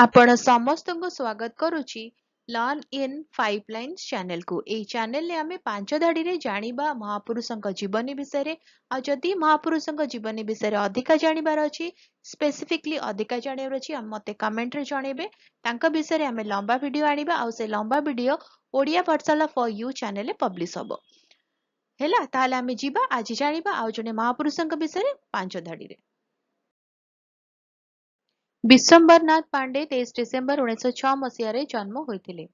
आपण समस्त स्वागत करुच्छी लर्न इन पाइपलाइन चैनल को ये चैनल ने आम पांच धाड़ी से जाणी महापुरुष जीवनी विषय आ जदि महापुरुष जीवनी विषय अधिका जानवर अच्छी स्पेसीफिकली अधिका जानवर अच्छी मत कमेट रे जनइबे विषय में आम लंबा भिड आ लंबा भिड ओडिया पर्सल फर यू चेल पब्लीश हम है आम जा आज जाना आज जे महापुरुष विषय पांच धाड़ी से ବିଶ୍ୱମ୍ବରନାଥ ପାଣ୍ଡେ ତେଇଶ ଡିସେମ୍ବର ଉଣେଇଶହ ଛଅ ମସିହାରେ ଜନ୍ମ ହୋଇଥିଲେ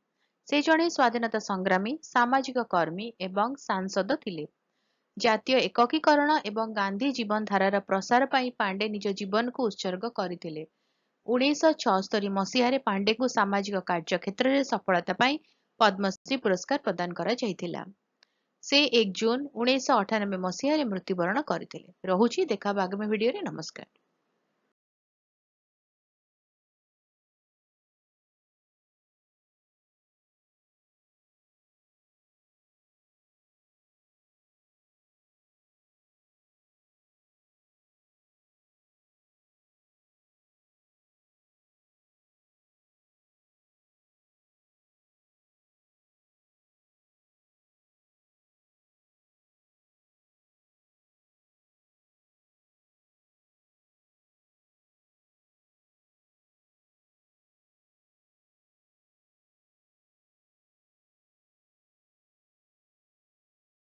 ସେ ଜଣେ ସ୍ଵାଧୀନତା ସଂଗ୍ରାମୀ ସାମାଜିକ କର୍ମୀ ଏବଂ ସାଂସଦ ଥିଲେ ଜାତୀୟ ଏକକୀକରଣ ଏବଂ ଗାନ୍ଧୀ ଜୀବନ ଧାରାର ପ୍ରସାର ପାଇଁ ପାଣ୍ଡେ ନିଜ ଜୀବନକୁ ଉତ୍ସର୍ଗ କରିଥିଲେ ଉଣେଇଶହ ଛଅସ୍ତରୀ ମସିହାରେ ପାଣ୍ଡେଙ୍କୁ ସାମାଜିକ କାର୍ଯ୍ୟକ୍ଷେତ୍ରରେ ସଫଳତା ପାଇଁ ପଦ୍ମଶ୍ରୀ ପୁରସ୍କାର ପ୍ରଦାନ କରାଯାଇଥିଲା ସେ ଏକ ଜୁନ୍ ଉଣେଇଶହ ଅଠାନବେ ମସିହାରେ ମୃତ୍ୟୁବରଣ କରିଥିଲେ ରହୁଛି ଦେଖା ଆଗାମୀ ଭିଡ଼ିଓରେ ନମସ୍କାର